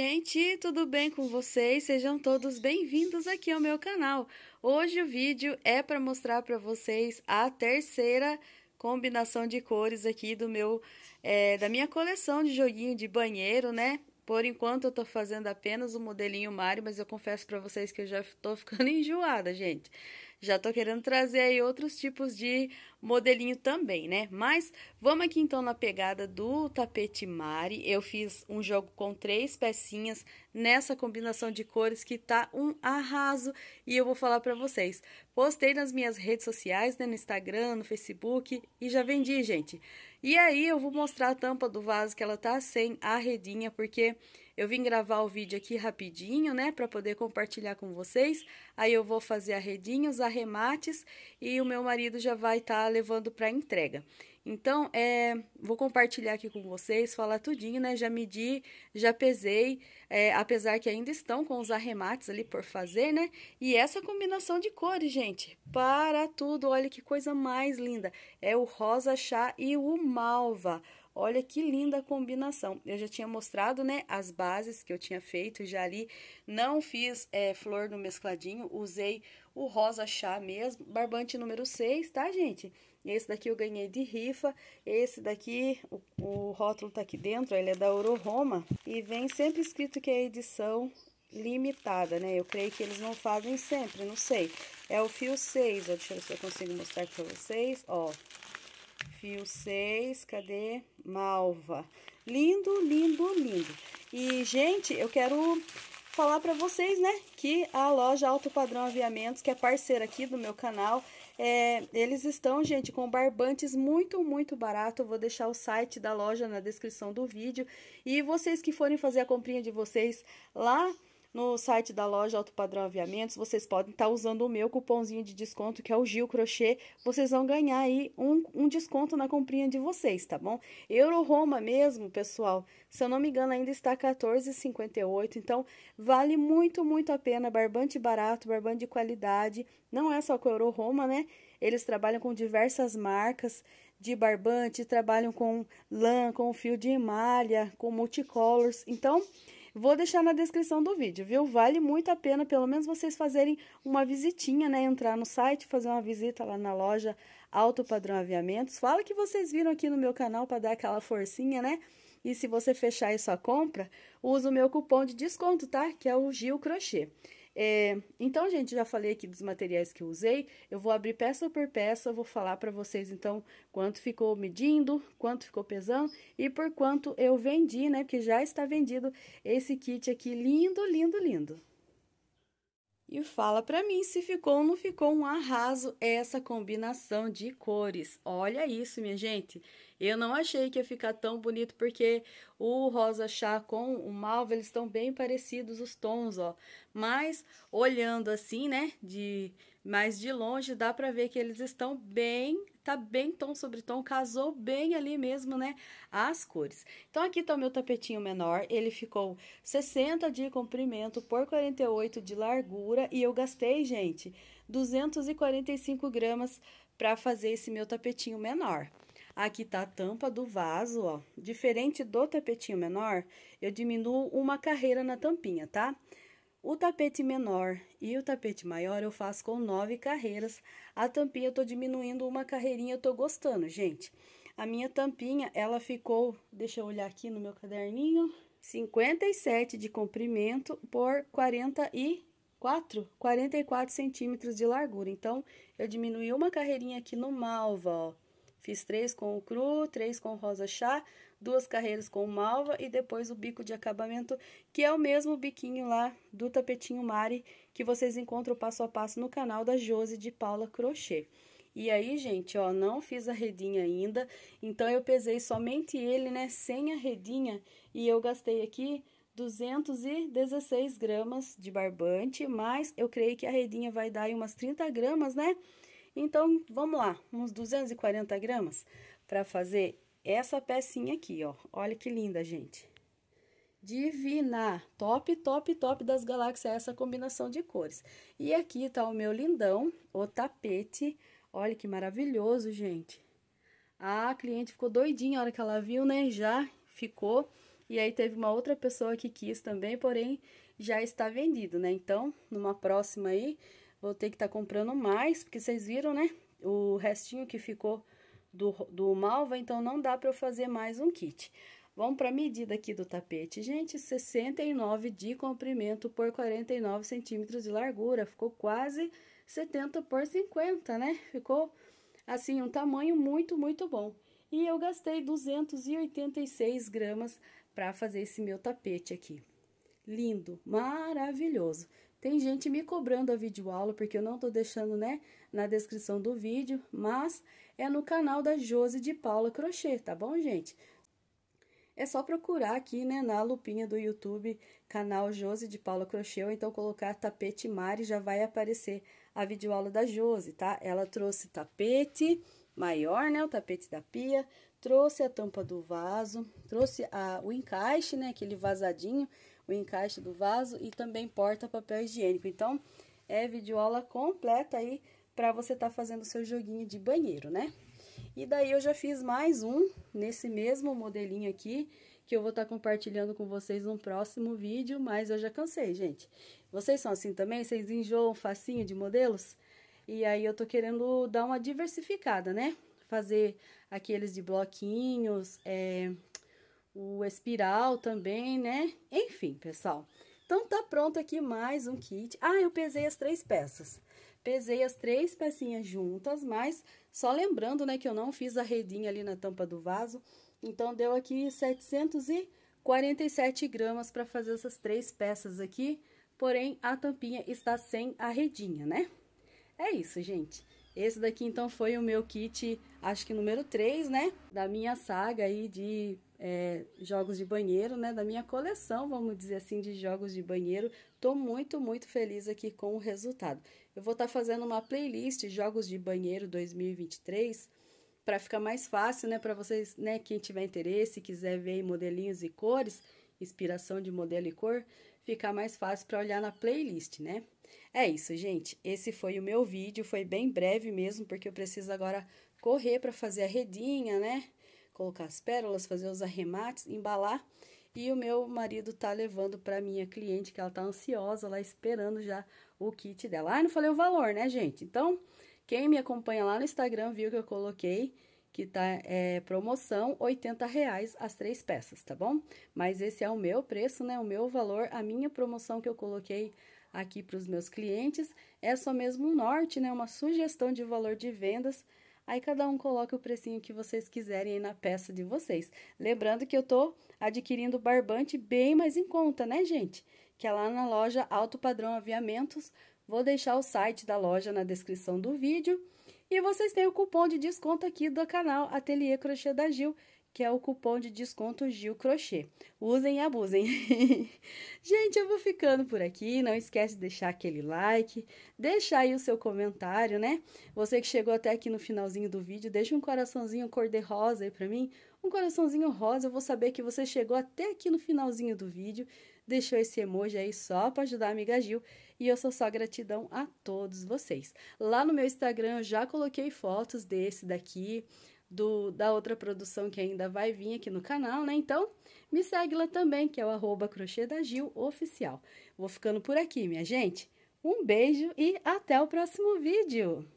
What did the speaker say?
gente, tudo bem com vocês? Sejam todos bem-vindos aqui ao meu canal. Hoje o vídeo é para mostrar para vocês a terceira combinação de cores aqui do meu, é, da minha coleção de joguinho de banheiro, né? Por enquanto eu tô fazendo apenas o modelinho Mario, mas eu confesso para vocês que eu já tô ficando enjoada, gente já tô querendo trazer aí outros tipos de modelinho também, né? Mas vamos aqui então na pegada do tapete mari. Eu fiz um jogo com três pecinhas nessa combinação de cores que tá um arraso e eu vou falar para vocês. Postei nas minhas redes sociais, né, no Instagram, no Facebook e já vendi, gente. E aí eu vou mostrar a tampa do vaso que ela tá sem a redinha, porque eu vim gravar o vídeo aqui rapidinho, né, para poder compartilhar com vocês. Aí eu vou fazer a redinha, os arremates e o meu marido já vai estar tá levando para entrega. Então, é, vou compartilhar aqui com vocês, falar tudinho, né? Já medi, já pesei, é, apesar que ainda estão com os arremates ali por fazer, né? E essa combinação de cores, gente, para tudo, olha que coisa mais linda. É o rosa chá e o malva. Olha que linda combinação. Eu já tinha mostrado, né, as bases que eu tinha feito já ali. Não fiz é, flor no mescladinho, usei o rosa chá mesmo. Barbante número 6, tá, gente? Esse daqui eu ganhei de rifa. Esse daqui, o, o rótulo tá aqui dentro, ele é da Roma E vem sempre escrito que é edição limitada, né? Eu creio que eles não fazem sempre, não sei. É o fio 6, ó, deixa eu ver se eu consigo mostrar aqui pra vocês, ó. Fio 6, cadê? Malva. Lindo, lindo, lindo. E, gente, eu quero falar para vocês, né, que a loja Alto Padrão Aviamentos, que é parceira aqui do meu canal, é, eles estão, gente, com barbantes muito, muito barato. Eu vou deixar o site da loja na descrição do vídeo. E vocês que forem fazer a comprinha de vocês lá no site da loja Alto Padrão Aviamentos, vocês podem estar tá usando o meu cupomzinho de desconto, que é o Gil Crochê. Vocês vão ganhar aí um, um desconto na comprinha de vocês, tá bom? Euro Roma mesmo, pessoal, se eu não me engano, ainda está 14,58 Então, vale muito, muito a pena. Barbante barato, barbante de qualidade. Não é só com Euro Roma, né? Eles trabalham com diversas marcas de barbante, trabalham com lã, com fio de malha, com multicolors. Então, Vou deixar na descrição do vídeo, viu? Vale muito a pena, pelo menos vocês fazerem uma visitinha, né? Entrar no site, fazer uma visita lá na loja Alto Padrão Aviamentos. Fala que vocês viram aqui no meu canal para dar aquela forcinha, né? E se você fechar aí sua compra, usa o meu cupom de desconto, tá? Que é o Gil Crochê. É, então, gente, já falei aqui dos materiais que eu usei. Eu vou abrir peça por peça, vou falar para vocês, então, quanto ficou medindo, quanto ficou pesando e por quanto eu vendi, né? Porque já está vendido esse kit aqui lindo, lindo, lindo e fala para mim se ficou ou não ficou um arraso essa combinação de cores. Olha isso, minha gente. Eu não achei que ia ficar tão bonito porque o rosa chá com o malva, eles estão bem parecidos os tons, ó. Mas olhando assim, né, de mais de longe, dá para ver que eles estão bem tá bem tom sobre tom, casou bem ali mesmo, né? As cores. Então, aqui tá o meu tapetinho menor, ele ficou 60 de comprimento por 48 de largura e eu gastei, gente, 245 gramas para fazer esse meu tapetinho menor. Aqui tá a tampa do vaso, ó. Diferente do tapetinho menor, eu diminuo uma carreira na tampinha, tá? Tá? O tapete menor e o tapete maior eu faço com nove carreiras. A tampinha eu tô diminuindo uma carreirinha, eu tô gostando, gente. A minha tampinha, ela ficou, deixa eu olhar aqui no meu caderninho, 57 de comprimento por 44, 44 centímetros de largura. Então, eu diminui uma carreirinha aqui no malva, ó. Fiz três com o cru, três com rosa chá, duas carreiras com malva e depois o bico de acabamento, que é o mesmo biquinho lá do tapetinho Mari, que vocês encontram passo a passo no canal da Jose de Paula Crochê. E aí, gente, ó, não fiz a redinha ainda, então eu pesei somente ele, né, sem a redinha, e eu gastei aqui 216 gramas de barbante, mas eu creio que a redinha vai dar aí umas 30 gramas, né? Então, vamos lá, uns 240 gramas para fazer essa pecinha aqui, ó. Olha que linda, gente. Divina, top, top, top das galáxias, essa combinação de cores. E aqui tá o meu lindão, o tapete, olha que maravilhoso, gente. A cliente ficou doidinha a hora que ela viu, né, já ficou. E aí, teve uma outra pessoa que quis também, porém, já está vendido, né? Então, numa próxima aí, Vou ter que estar tá comprando mais, porque vocês viram, né? O restinho que ficou do, do malva, então não dá para eu fazer mais um kit. Vamos para a medida aqui do tapete, gente, 69 de comprimento por 49 centímetros de largura, ficou quase 70 por 50, né? Ficou, assim, um tamanho muito, muito bom. E eu gastei 286 gramas para fazer esse meu tapete aqui lindo, maravilhoso. Tem gente me cobrando a videoaula, porque eu não tô deixando, né, na descrição do vídeo, mas é no canal da Jose de Paula Crochê, tá bom, gente? É só procurar aqui, né, na lupinha do YouTube, canal Jose de Paula Crochê, ou então colocar tapete mari, já vai aparecer a videoaula da Jose, tá? Ela trouxe tapete maior, né, o tapete da pia, trouxe a tampa do vaso, trouxe a, o encaixe, né, aquele vazadinho, o encaixe do vaso e também porta papel higiênico. Então, é videoaula completa aí para você estar tá fazendo o seu joguinho de banheiro, né? E daí eu já fiz mais um nesse mesmo modelinho aqui, que eu vou estar tá compartilhando com vocês no próximo vídeo, mas eu já cansei, gente. Vocês são assim também? Vocês enjoam facinho de modelos? E aí eu tô querendo dar uma diversificada, né? Fazer aqueles de bloquinhos, é, o espiral também, né? Enfim, pessoal. Então, tá pronto aqui mais um kit. Ah, eu pesei as três peças. Pesei as três pecinhas juntas, mas só lembrando, né, que eu não fiz a redinha ali na tampa do vaso. Então, deu aqui 747 gramas para fazer essas três peças aqui. Porém, a tampinha está sem a redinha, né? É isso, gente. Esse daqui então foi o meu kit, acho que número 3, né? Da minha saga aí de é, jogos de banheiro, né? Da minha coleção, vamos dizer assim, de jogos de banheiro. Tô muito, muito feliz aqui com o resultado. Eu vou estar tá fazendo uma playlist Jogos de Banheiro 2023 para ficar mais fácil, né? Para vocês, né? Quem tiver interesse, quiser ver modelinhos e cores, inspiração de modelo e cor, fica mais fácil para olhar na playlist, né? É isso, gente. Esse foi o meu vídeo, foi bem breve mesmo, porque eu preciso agora correr para fazer a redinha, né? Colocar as pérolas, fazer os arremates, embalar. E o meu marido tá levando para minha cliente, que ela tá ansiosa lá, esperando já o kit dela. Ah, não falei o valor, né, gente? Então, quem me acompanha lá no Instagram viu que eu coloquei que tá é, promoção, 80 reais as três peças, tá bom? Mas esse é o meu preço, né? O meu valor, a minha promoção que eu coloquei aqui para os meus clientes. É só mesmo um norte, né? Uma sugestão de valor de vendas. Aí cada um coloca o precinho que vocês quiserem aí na peça de vocês. Lembrando que eu tô adquirindo barbante bem mais em conta, né, gente? Que é lá na loja Alto Padrão Aviamentos. Vou deixar o site da loja na descrição do vídeo. E vocês têm o cupom de desconto aqui do canal Ateliê Crochê da Gil, que é o cupom de desconto Gil Crochê. Usem e abusem. Gente, eu vou ficando por aqui. Não esquece de deixar aquele like, deixar aí o seu comentário, né? Você que chegou até aqui no finalzinho do vídeo, deixa um coraçãozinho cor-de-rosa aí pra mim. Um coraçãozinho rosa, eu vou saber que você chegou até aqui no finalzinho do vídeo. Deixou esse emoji aí só pra ajudar a amiga Gil. E eu sou só gratidão a todos vocês. Lá no meu Instagram eu já coloquei fotos desse daqui, do, da outra produção que ainda vai vir aqui no canal, né? Então, me segue lá também, que é o arroba crochê da Gil oficial. Vou ficando por aqui, minha gente. Um beijo e até o próximo vídeo!